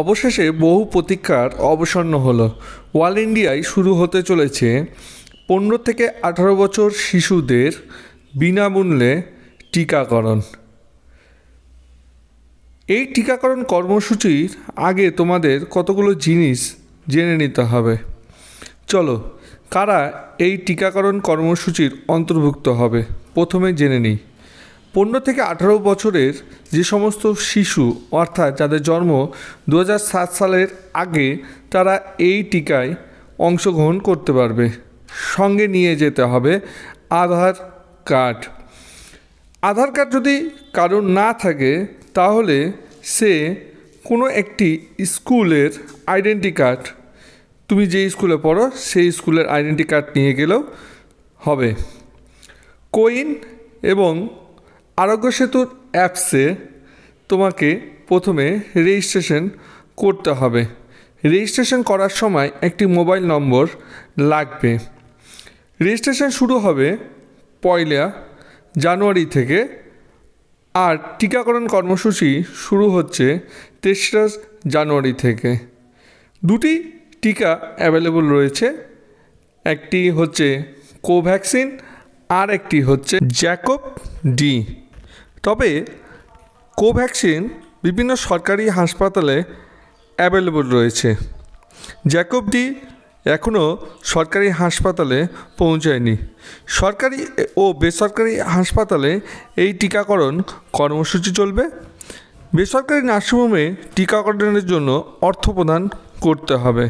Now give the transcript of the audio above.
অবশেষে বহু প্রতীক্ষার অবসন্ন হলো ওয়াল ইন্ডিয়ায় শুরু হতে চলেছে পনেরো থেকে আঠারো বছর শিশুদের বিনামূল্যে টিকাকরণ এই টিকাকরণ কর্মসূচির আগে তোমাদের কতগুলো জিনিস জেনে নিতে হবে চলো কারা এই টিকাকরণ কর্মসূচির অন্তর্ভুক্ত হবে প্রথমে জেনে নিই পনেরো থেকে আঠারো বছরের যে সমস্ত শিশু অর্থাৎ যাদের জন্ম দু সালের আগে তারা এই টিকায় অংশগ্রহণ করতে পারবে সঙ্গে নিয়ে যেতে হবে আধার কার্ড আধার কার্ড যদি কারোর না থাকে তাহলে সে কোনো একটি স্কুলের আইডেন্টি কার্ড তুমি যে স্কুলে পড়ো সেই স্কুলের আইডেন্টি কার্ড নিয়ে গেলেও হবে কোইন এবং আরোগ্য সেতুর অ্যাপসে তোমাকে প্রথমে রেজিস্ট্রেশন করতে হবে রেজিস্ট্রেশন করার সময় একটি মোবাইল নম্বর লাগবে রেজিস্ট্রেশন শুরু হবে পয়লা জানুয়ারি থেকে আর টিকাকরণ কর্মসূচি শুরু হচ্ছে তেসরা জানুয়ারি থেকে দুটি টিকা অ্যাভেলেবল রয়েছে একটি হচ্ছে কোভ্যাক্সিন আর একটি হচ্ছে জ্যাকব ডি তবে কোভ্যাক্সিন বিভিন্ন সরকারি হাসপাতালে অ্যাভেলেবল রয়েছে জ্যাকব ডি এখনও সরকারি হাসপাতালে পৌঁছায়নি সরকারি ও বেসরকারি হাসপাতালে এই টিকাকরণ কর্মসূচি চলবে বেসরকারি নার্সিংহোমে টিকাকরণের জন্য অর্থ প্রদান করতে হবে